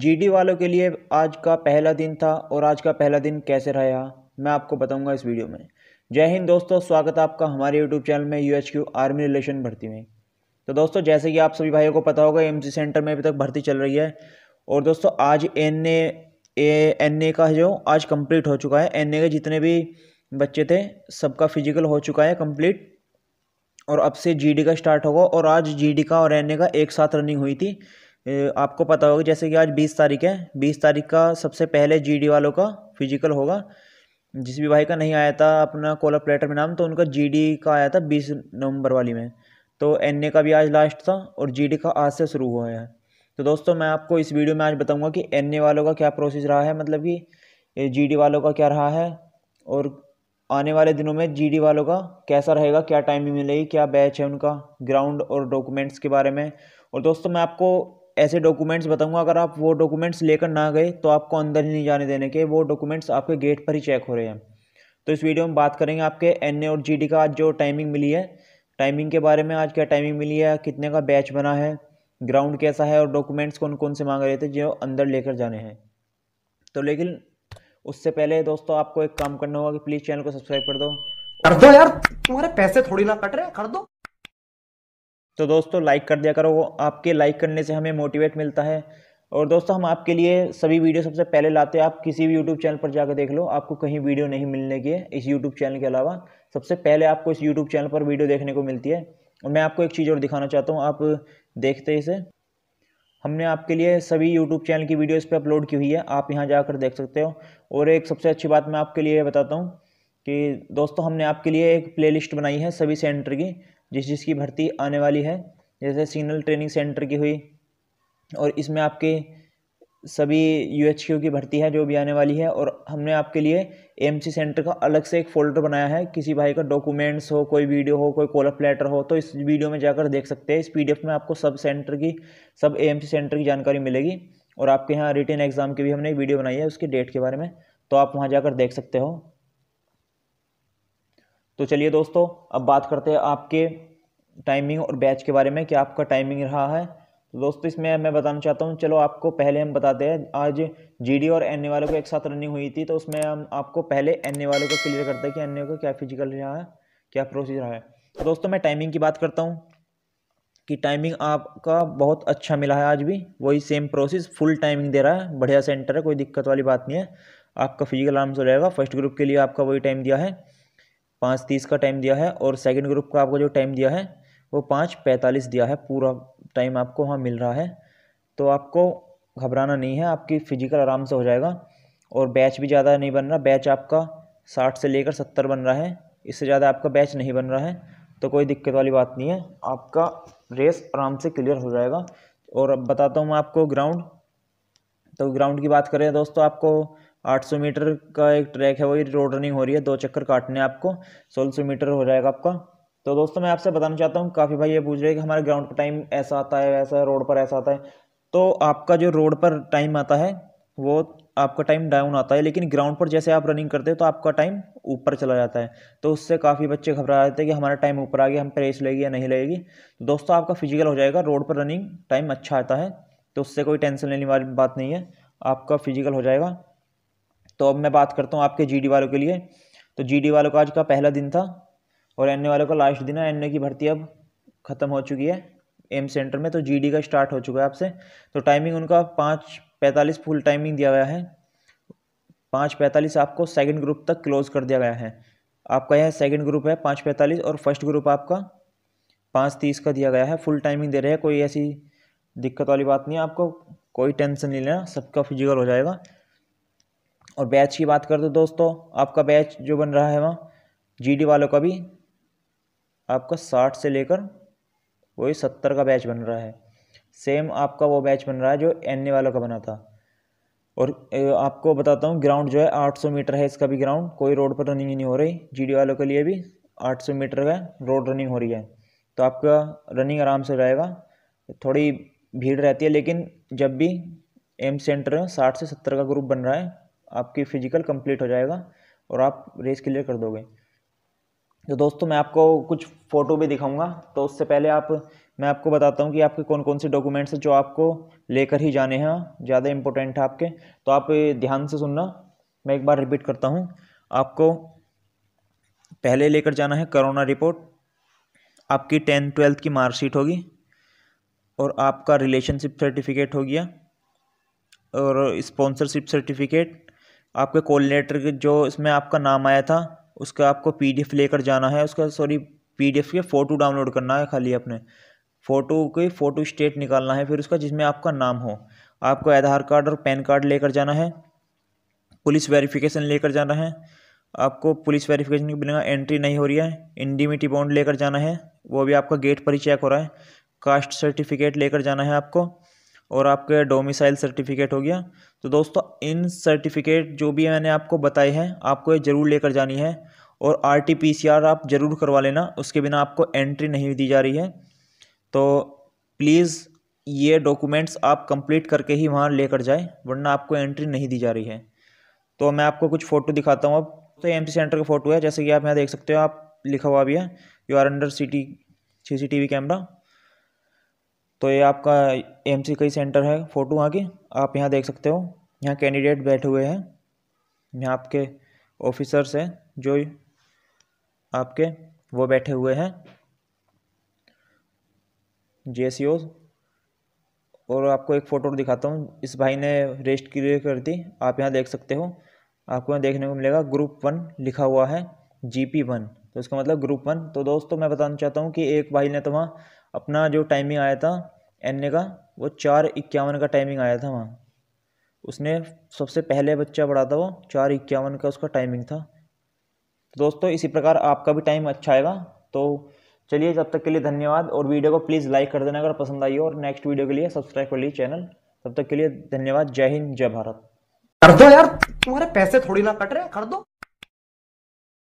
GD वालों के लिए आज का पहला दिन था और आज का पहला दिन कैसे रहा मैं आपको बताऊंगा इस वीडियो में जय हिंद दोस्तों स्वागत है आपका हमारे यूट्यूब चैनल में U H Q army relation भर्ती में तो दोस्तों जैसे कि आप सभी भाइयों को पता होगा एम सेंटर में अभी तक भर्ती चल रही है और दोस्तों आज एन ए एन ए का जो आज कंप्लीट हो चुका है एन ए के जितने भी बच्चे थे सबका फिजिकल हो चुका है कंप्लीट और अब से जीडी का स्टार्ट होगा और आज जीडी का और ए का एक साथ रनिंग हुई थी आपको पता होगा जैसे कि आज बीस तारीख है बीस तारीख का सबसे पहले जीडी वालों का फिजिकल होगा जिस भी भाई का नहीं आया था अपना कोला प्लेटर में नाम तो उनका जीडी का आया था बीस नवंबर वाली में तो एन का भी आज लास्ट था और जी का आज से शुरू हुआ है तो दोस्तों मैं आपको इस वीडियो में आज बताऊंगा कि एन वालों का क्या प्रोसेस रहा है मतलब कि जी वालों का क्या रहा है और आने वाले दिनों में जी वालों का कैसा रहेगा क्या टाइमिंग मिलेगी क्या बैच है उनका ग्राउंड और डॉक्यूमेंट्स के बारे में और दोस्तों मैं आपको ऐसे डॉक्यूमेंट्स बताऊंगा अगर आप वो डॉक्यूमेंट्स लेकर ना गए तो आपको अंदर ही नहीं जाने देने के वो डॉक्यूमेंट्स आपके गेट पर ही चेक हो रहे हैं तो इस वीडियो में बात करेंगे आपके एन और जी का आज जो टाइमिंग मिली है टाइमिंग के बारे में आज क्या टाइमिंग मिली है कितने का बैच बना है ग्राउंड कैसा है और डॉक्यूमेंट्स कौन कौन से मांग रहे थे जो अंदर लेकर जाने हैं तो लेकिन उससे पहले दोस्तों आपको एक काम करना होगा कि प्लीज़ चैनल को सब्सक्राइब कर दो कर दो यार तुम्हारे पैसे थोड़ी ना कट रहे कर दो तो दोस्तों लाइक कर दिया करो आपके लाइक करने से हमें मोटिवेट मिलता है और दोस्तों हम आपके लिए सभी वीडियो सबसे पहले लाते हैं आप किसी भी यूट्यूब चैनल पर जाकर देख लो आपको कहीं वीडियो नहीं मिलने की है इस यूट्यूब चैनल के अलावा सबसे पहले आपको इस यूट्यूब चैनल पर वीडियो देखने को मिलती है और मैं आपको एक चीज़ और दिखाना चाहता हूँ आप देखते इसे हमने आपके लिए सभी यूट्यूब चैनल की वीडियो इस पर अपलोड की हुई है आप यहाँ जाकर देख सकते हो और एक सबसे अच्छी बात मैं आपके लिए बताता हूँ कि दोस्तों हमने आपके लिए एक प्लेलिस्ट बनाई है सभी सेंटर की जिस जिसकी भर्ती आने वाली है जैसे सिग्नल ट्रेनिंग सेंटर की हुई और इसमें आपके सभी यू की भर्ती है जो भी आने वाली है और हमने आपके लिए एम सेंटर का अलग से एक फ़ोल्डर बनाया है किसी भाई का डॉक्यूमेंट्स हो कोई वीडियो हो कोई कॉलअप लेटर हो तो इस वीडियो में जाकर देख सकते हैं इस एफ में आपको सब सेंटर की सब ए सेंटर की जानकारी मिलेगी और आपके यहाँ रिटर्न एग्ज़ाम की भी हमने एक वीडियो बनाई है उसके डेट के बारे में तो आप वहाँ जाकर देख सकते हो तो चलिए दोस्तों अब बात करते हैं आपके टाइमिंग और बैच के बारे में कि आपका टाइमिंग रहा है तो दोस्तों इसमें मैं बताना चाहता हूँ चलो आपको पहले हम बताते हैं आज जीडी और एन वालों को एक साथ रनिंग हुई थी तो उसमें हम आपको पहले एन वालों को क्लियर करते हैं कि एन का क्या फिजिकल रहा है क्या प्रोसीजर रहा है तो दोस्तों मैं टाइमिंग की बात करता हूँ कि टाइमिंग आपका बहुत अच्छा मिला है आज भी वही सेम प्रोसेस फुल टाइमिंग दे रहा है बढ़िया सेंटर है कोई दिक्कत वाली बात नहीं है आपका फिजिकल आराम से रहेगा फर्स्ट ग्रुप के लिए आपका वही टाइम दिया है पाँच तीस का टाइम दिया है और सेकंड ग्रुप का आपको जो टाइम दिया है वो पाँच पैंतालीस दिया है पूरा टाइम आपको वहाँ मिल रहा है तो आपको घबराना नहीं है आपकी फिजिकल आराम से हो जाएगा और बैच भी ज़्यादा नहीं बन रहा बैच आपका साठ से लेकर सत्तर बन रहा है इससे ज़्यादा आपका बैच नहीं बन रहा है तो कोई दिक्कत वाली बात नहीं है आपका रेस आराम से क्लियर हो जाएगा और अब बताता हूँ मैं आपको ग्राउंड तो ग्राउंड की बात करें दोस्तों आपको 800 मीटर का एक ट्रैक है वही रोड रनिंग हो रही है दो चक्कर काटने आपको सोलह सौ मीटर हो जाएगा आपका तो दोस्तों मैं आपसे बताना चाहता हूँ काफ़ी भाई ये पूछ रहे हैं कि हमारे ग्राउंड पर टाइम ऐसा आता है वैसा रोड पर ऐसा आता है तो आपका जो रोड पर टाइम आता है वो आपका टाइम डाउन आता है लेकिन ग्राउंड पर जैसे आप रनिंग करते हो तो आपका टाइम ऊपर चला जाता है तो उससे काफ़ी बच्चे घबरा जाते हैं कि हमारा टाइम ऊपर आ गया हम प्रेस लगेगी या नहीं लगेगी तो दोस्तों आपका फिजिकल हो जाएगा रोड पर रनिंग टाइम अच्छा आता है तो उससे कोई टेंशन लेने वाली बात नहीं है आपका फिजिकल हो जाएगा तो अब मैं बात करता हूँ आपके जी वालों के लिए तो जी वालों का आज का पहला दिन था और एन वालों का लास्ट दिन है एन की भर्ती अब ख़त्म हो चुकी है एम सेंटर में तो जी का स्टार्ट हो चुका है आपसे तो टाइमिंग उनका पाँच पैंतालीस फुल टाइमिंग दिया गया है पाँच पैंतालीस आपको सेकंड ग्रुप तक क्लोज कर दिया गया है आपका यह सेकंड ग्रुप है पाँच पैंतालीस और फर्स्ट ग्रुप आपका पाँच तीस का दिया गया है फुल टाइमिंग दे रहे हैं कोई ऐसी दिक्कत वाली बात नहीं है आपको कोई टेंशन नहीं लेना सबका फिजिकल हो जाएगा और बैच की बात कर दो दोस्तों आपका बैच जो बन रहा है वहाँ जीडी वालों का भी आपका साठ से लेकर वही सत्तर का बैच बन रहा है सेम आपका वो बैच बन रहा है जो एन वालों का बना था और आपको बताता हूँ ग्राउंड जो है 800 मीटर है इसका भी ग्राउंड कोई रोड पर रनिंग नहीं हो रही जीडी वालों के लिए भी 800 मीटर का रोड रनिंग हो रही है तो आपका रनिंग आराम से रहेगा थोड़ी भीड़ रहती है लेकिन जब भी एम सेंटर साठ से सत्तर का ग्रुप बन रहा है आपकी फ़िजिकल कंप्लीट हो जाएगा और आप रेस क्लियर कर दोगे तो दोस्तों मैं आपको कुछ फ़ोटो भी दिखाऊंगा तो उससे पहले आप मैं आपको बताता हूँ कि आपके कौन कौन से डॉक्यूमेंट्स हैं जो आपको लेकर ही जाने हैं ज़्यादा इम्पोर्टेंट है आपके तो आप ध्यान से सुनना मैं एक बार रिपीट करता हूँ आपको पहले लेकर जाना है करोना रिपोर्ट आपकी टेंथ ट्वेल्थ की मार्कशीट होगी और आपका रिलेशनशिप सर्टिफिकेट हो गया और स्पॉन्सरशिप सर्टिफिकेट आपके कॉल लेटर के जो इसमें आपका नाम आया था उसका आपको पीडीएफ लेकर जाना है उसका सॉरी पीडीएफ के फ़ोटो डाउनलोड करना है खाली अपने फ़ोटो के फ़ोटो स्टेट निकालना है फिर उसका जिसमें आपका नाम हो आपको आधार कार्ड और पैन कार्ड लेकर जाना है पुलिस वेरिफिकेशन लेकर जाना है आपको पुलिस वेरिफिकेशन के बिना एंट्री नहीं हो रही है इंडीमिटी बॉन्ड लेकर जाना है वो भी आपका गेट पर ही चेक हो रहा है कास्ट सर्टिफिकेट लेकर जाना है आपको और आपके डोमिसाइल सर्टिफिकेट हो गया तो दोस्तों इन सर्टिफिकेट जो भी मैंने आपको बताई है आपको ये ज़रूर लेकर जानी है और R T P C R आप ज़रूर करवा लेना उसके बिना आपको एंट्री नहीं दी जा रही है तो प्लीज़ ये डॉक्यूमेंट्स आप कंप्लीट करके ही वहाँ लेकर जाए वरना आपको एंट्री नहीं दी जा रही है तो मैं आपको कुछ फ़ोटो दिखाता हूँ अब तो एम सी सेंटर का फ़ोटो है जैसे कि आप यहाँ देख सकते हो आप लिखा हुआ भी है you are under city C C T V camera तो ये आपका एम सी का ही सेंटर है फ़ोटो वहाँ की आप यहाँ देख सकते हो यहाँ कैंडिडेट बैठे हुए हैं यहाँ आपके ऑफिसर्स हैं जो आपके वो बैठे हुए हैं जे सी और आपको एक फ़ोटो दिखाता हूँ इस भाई ने रेस्ट क्लियर कर दी आप यहाँ देख सकते हो आपको यहाँ देखने को मिलेगा ग्रुप वन लिखा हुआ है जी पी वन तो इसका मतलब ग्रुप वन तो दोस्तों मैं बताना चाहता हूँ कि एक भाई ने तो वहाँ अपना जो टाइमिंग आया था एन ए का वो चार इक्यावन का टाइमिंग आया था वहाँ उसने सबसे पहले बच्चा पढ़ा था वो चार इक्यावन का उसका टाइमिंग था तो दोस्तों इसी प्रकार आपका भी टाइम अच्छा आएगा तो चलिए जब तक के लिए धन्यवाद और वीडियो को प्लीज़ लाइक कर देना अगर पसंद आई हो और नेक्स्ट वीडियो के लिए सब्सक्राइब कर लीजिए चैनल तब तक के लिए धन्यवाद जय हिंद जय भारत कर दो यार तुम्हारे पैसे थोड़ी ना कट रहे कर दो